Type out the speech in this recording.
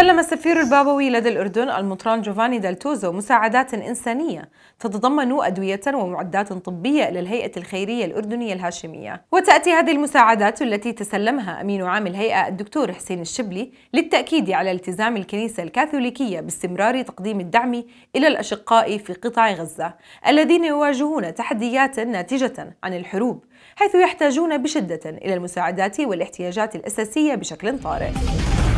سلم السفير البابوي لدى الأردن المطران جوفاني دالتوزو مساعدات إنسانية تتضمن أدوية ومعدات طبية إلى الهيئة الخيرية الأردنية الهاشمية وتأتي هذه المساعدات التي تسلمها أمين عام الهيئة الدكتور حسين الشبلي للتأكيد على التزام الكنيسة الكاثوليكية باستمرار تقديم الدعم إلى الأشقاء في قطاع غزة الذين يواجهون تحديات ناتجة عن الحروب حيث يحتاجون بشدة إلى المساعدات والاحتياجات الأساسية بشكل طارئ